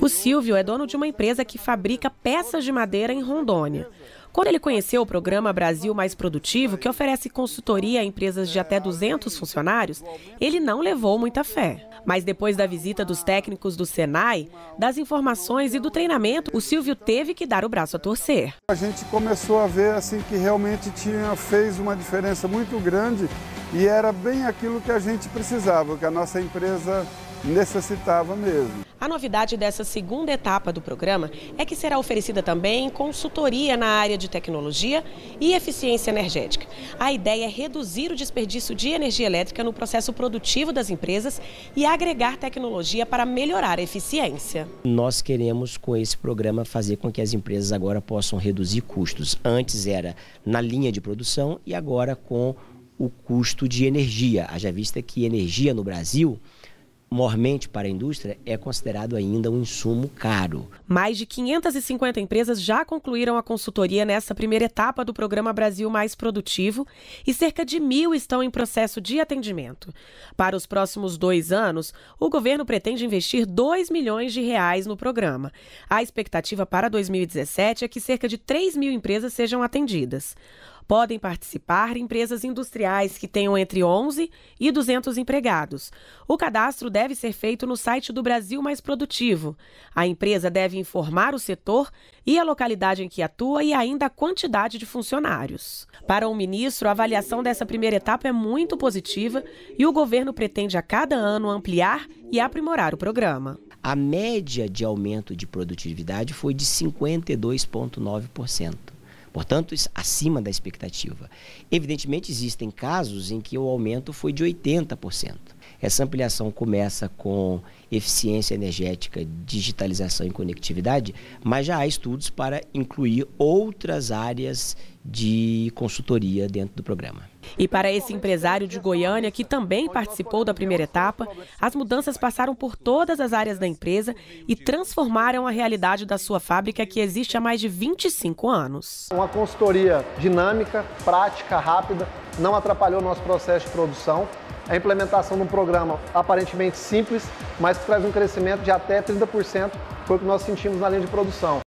O Silvio é dono de uma empresa que fabrica peças de madeira em Rondônia. Quando ele conheceu o programa Brasil Mais Produtivo, que oferece consultoria a empresas de até 200 funcionários, ele não levou muita fé. Mas depois da visita dos técnicos do Senai, das informações e do treinamento, o Silvio teve que dar o braço a torcer. A gente começou a ver assim que realmente tinha fez uma diferença muito grande e era bem aquilo que a gente precisava, que a nossa empresa necessitava mesmo. A novidade dessa segunda etapa do programa é que será oferecida também consultoria na área de tecnologia e eficiência energética. A ideia é reduzir o desperdício de energia elétrica no processo produtivo das empresas e agregar tecnologia para melhorar a eficiência. Nós queremos, com esse programa, fazer com que as empresas agora possam reduzir custos. Antes era na linha de produção e agora com o custo de energia. Haja vista que energia no Brasil mormente para a indústria, é considerado ainda um insumo caro. Mais de 550 empresas já concluíram a consultoria nessa primeira etapa do programa Brasil Mais Produtivo e cerca de mil estão em processo de atendimento. Para os próximos dois anos, o governo pretende investir 2 milhões de reais no programa. A expectativa para 2017 é que cerca de 3 mil empresas sejam atendidas. Podem participar empresas industriais que tenham entre 11 e 200 empregados. O cadastro deve ser feito no site do Brasil Mais Produtivo. A empresa deve informar o setor e a localidade em que atua e ainda a quantidade de funcionários. Para o ministro, a avaliação dessa primeira etapa é muito positiva e o governo pretende a cada ano ampliar e aprimorar o programa. A média de aumento de produtividade foi de 52,9%. Portanto, acima da expectativa. Evidentemente, existem casos em que o aumento foi de 80%. Essa ampliação começa com eficiência energética, digitalização e conectividade, mas já há estudos para incluir outras áreas de consultoria dentro do programa. E para esse empresário de Goiânia, que também participou da primeira etapa, as mudanças passaram por todas as áreas da empresa e transformaram a realidade da sua fábrica, que existe há mais de 25 anos. Uma consultoria dinâmica, prática, rápida, não atrapalhou o nosso processo de produção, a implementação de um programa aparentemente simples, mas que traz um crescimento de até 30%, foi o que nós sentimos na linha de produção.